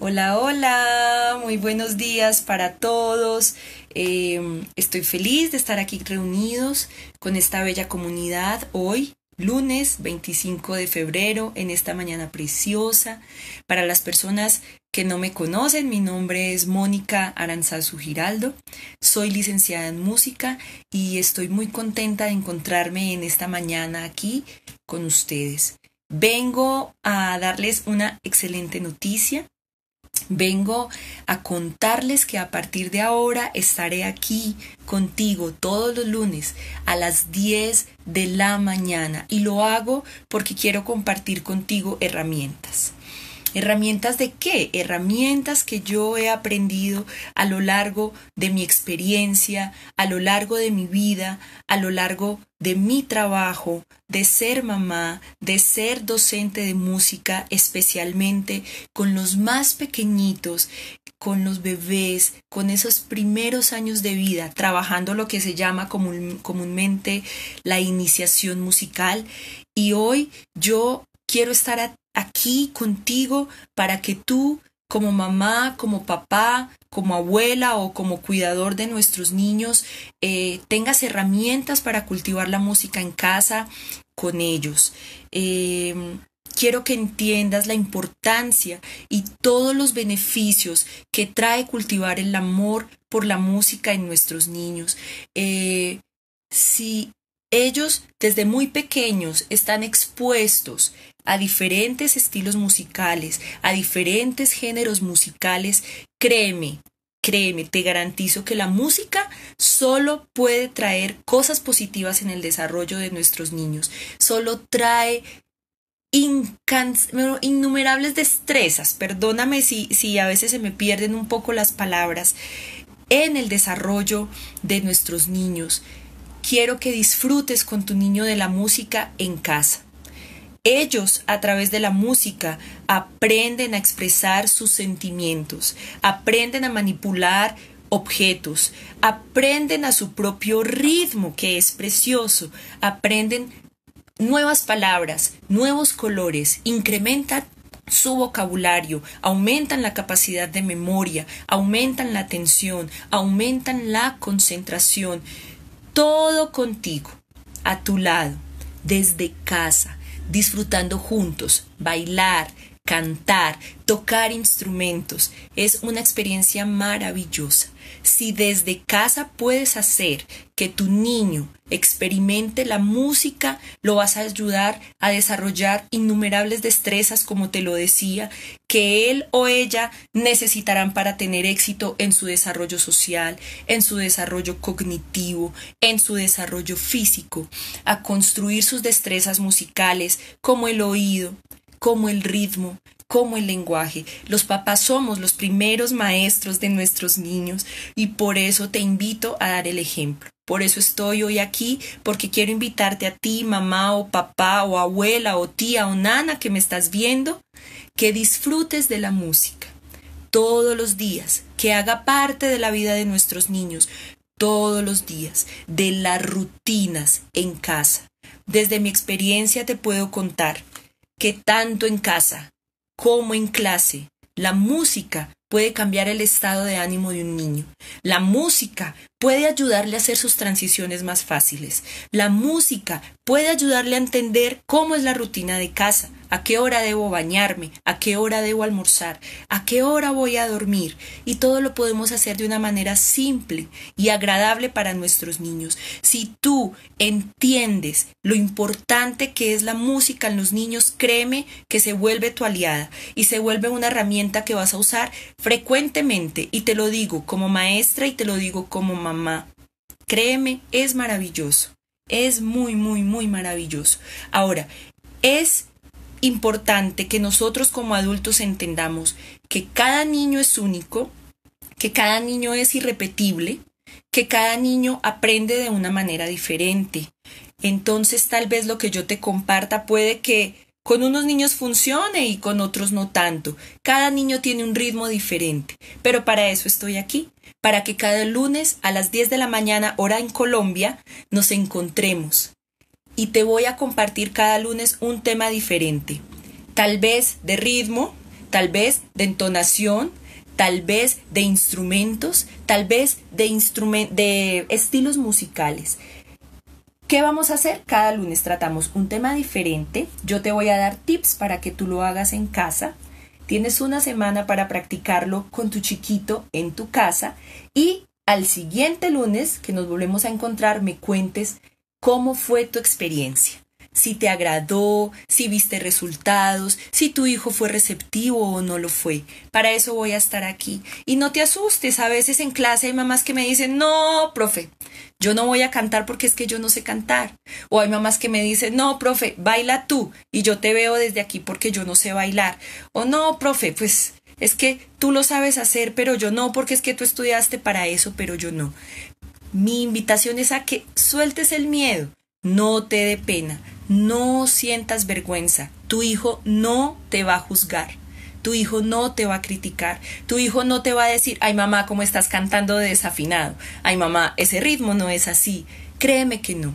Hola, hola, muy buenos días para todos. Em, estoy feliz de estar aquí reunidos con esta bella comunidad hoy, lunes 25 de febrero, en esta mañana preciosa. Para las personas que no me conocen, mi nombre es Mónica Aranzazu Giraldo, soy licenciada en música y estoy muy contenta de encontrarme en esta mañana aquí con ustedes. Vengo a darles una excelente noticia Vengo a contarles que a partir de ahora estaré aquí contigo todos los lunes a las 10 de la mañana y lo hago porque quiero compartir contigo herramientas. ¿Herramientas de qué? Herramientas que yo he aprendido a lo largo de mi experiencia, a lo largo de mi vida, a lo largo de mi trabajo, de ser mamá, de ser docente de música, especialmente con los más pequeñitos, con los bebés, con esos primeros años de vida, trabajando lo que se llama comúnmente la iniciación musical. Y hoy yo quiero estar aquí contigo para que tú, como mamá, como papá, como abuela o como cuidador de nuestros niños, eh, tengas herramientas para cultivar la música en casa con ellos. Em, quiero que entiendas la importancia y todos los beneficios que trae cultivar el amor por la música en nuestros niños. Eh, si ellos desde muy pequeños están expuestos a diferentes estilos musicales, a diferentes géneros musicales, créeme, créeme, te garantizo que la música solo puede traer cosas positivas en el desarrollo de nuestros niños, solo trae innumerables destrezas, perdóname si, si a veces se me pierden un poco las palabras, en el desarrollo de nuestros niños. Quiero que disfrutes con tu niño de la música en casa. Ellos, a través de la música, aprenden a expresar sus sentimientos, aprenden a manipular objetos, aprenden a su propio ritmo, que es precioso, aprenden nuevas palabras, nuevos colores, incrementan su vocabulario, aumentan la capacidad de memoria, aumentan la atención, aumentan la concentración, todo contigo, a tu lado, desde casa, disfrutando juntos, bailar, cantar, tocar instrumentos. Es una experiencia maravillosa. Si desde casa puedes hacer que tu niño experimente la música, lo vas a ayudar a desarrollar innumerables destrezas, como te lo decía, que él o ella necesitarán para tener éxito en su desarrollo social, en su desarrollo cognitivo, en su desarrollo físico, a construir sus destrezas musicales como el oído, como el ritmo, como el lenguaje. Los papás somos los primeros maestros de nuestros niños y por eso te invito a dar el ejemplo. Por eso estoy hoy aquí, porque quiero invitarte a ti, mamá o papá o abuela o tía o nana que me estás viendo, que disfrutes de la música todos los días, que haga parte de la vida de nuestros niños todos los días, de las rutinas en casa. Desde mi experiencia te puedo contar que tanto en casa como en clase la música puede cambiar el estado de ánimo de un niño. La música puede ayudarle a hacer sus transiciones más fáciles. La música puede ayudarle a entender cómo es la rutina de casa a qué hora debo bañarme, a qué hora debo almorzar, a qué hora voy a dormir. Y todo lo podemos hacer de una manera simple y agradable para nuestros niños. Si tú entiendes lo importante que es la música en los niños, créeme que se vuelve tu aliada y se vuelve una herramienta que vas a usar frecuentemente. Y te lo digo como maestra y te lo digo como mamá. Créeme, es maravilloso. Es muy, muy, muy maravilloso. Ahora, es importante que nosotros como adultos entendamos que cada niño es único, que cada niño es irrepetible, que cada niño aprende de una manera diferente. Entonces tal vez lo que yo te comparta puede que con unos niños funcione y con otros no tanto. Cada niño tiene un ritmo diferente, pero para eso estoy aquí, para que cada lunes a las 10 de la mañana hora en Colombia nos encontremos y te voy a compartir cada lunes un tema diferente. Tal vez de ritmo, tal vez de entonación, tal vez de instrumentos, tal vez de, de estilos musicales. ¿Qué vamos a hacer? Cada lunes tratamos un tema diferente. Yo te voy a dar tips para que tú lo hagas en casa. Tienes una semana para practicarlo con tu chiquito en tu casa y al siguiente lunes que nos volvemos a encontrar me cuentes cómo fue tu experiencia, si te agradó, si viste resultados, si tu hijo fue receptivo o no lo fue. Para eso voy a estar aquí. Y no te asustes, a veces en clase hay mamás que me dicen, no, profe, yo no voy a cantar porque es que yo no sé cantar. O hay mamás que me dicen, no, profe, baila tú y yo te veo desde aquí porque yo no sé bailar. O no, profe, pues es que tú lo sabes hacer, pero yo no, porque es que tú estudiaste para eso, pero yo no. Mi invitación es a que sueltes el miedo, no te dé pena, no sientas vergüenza. Tu hijo no te va a juzgar. Tu hijo no te va a criticar, tu hijo no te va a decir, ay mamá, ¿cómo estás cantando de desafinado? Ay mamá, ese ritmo no es así. Créeme que no.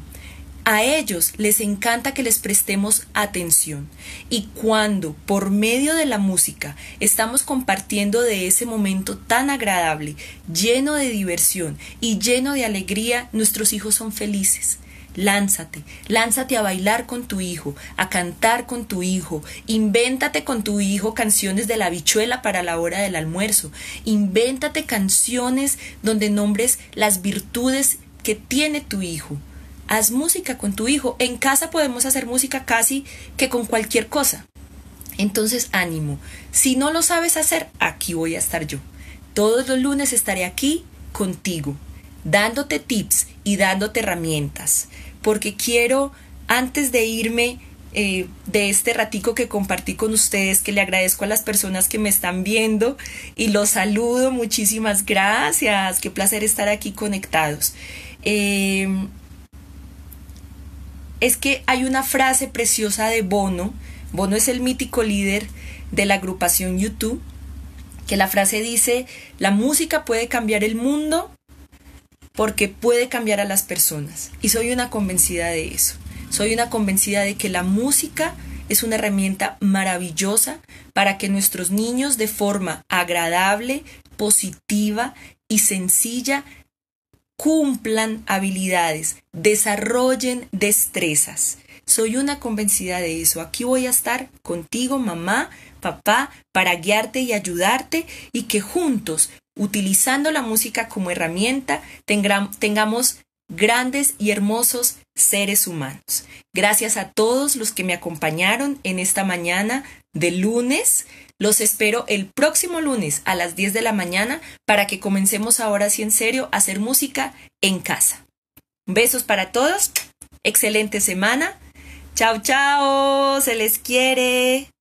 A ellos les encanta que les prestemos atención y cuando, por medio de la música, estamos compartiendo de ese momento tan agradable, lleno de diversión y lleno de alegría, nuestros hijos son felices. Lánzate, lánzate a bailar con tu hijo, a cantar con tu hijo, invéntate con tu hijo canciones de la bichuela para la hora del almuerzo, invéntate canciones donde nombres las virtudes que tiene tu hijo haz música con tu hijo. En casa podemos hacer música casi que con cualquier cosa. Entonces, ánimo. Si no lo sabes hacer, aquí voy a estar yo. Todos los lunes estaré aquí contigo, dándote tips y dándote herramientas, porque quiero, antes de irme eh, de este ratico que compartí con ustedes, que le agradezco a las personas que me están viendo y los saludo, muchísimas gracias, qué placer estar aquí conectados. Eh, es que hay una frase preciosa de Bono. Bono es el mítico líder de la agrupación YouTube, que la frase dice, la música puede cambiar el mundo porque puede cambiar a las personas. Y soy una convencida de eso. Soy una convencida de que la música es una herramienta maravillosa para que nuestros niños de forma agradable, positiva y sencilla cumplan habilidades, desarrollen destrezas. Soy una convencida de eso. Aquí voy a estar contigo, mamá, papá, para guiarte y ayudarte y que juntos, utilizando la música como herramienta, tengamos grandes y hermosos seres humanos. Gracias a todos los que me acompañaron en esta mañana de lunes. Los espero el próximo lunes a las 10 de la mañana para que comencemos ahora sí en serio a hacer música en casa. Besos para todos, excelente semana. Chao, chao, se les quiere.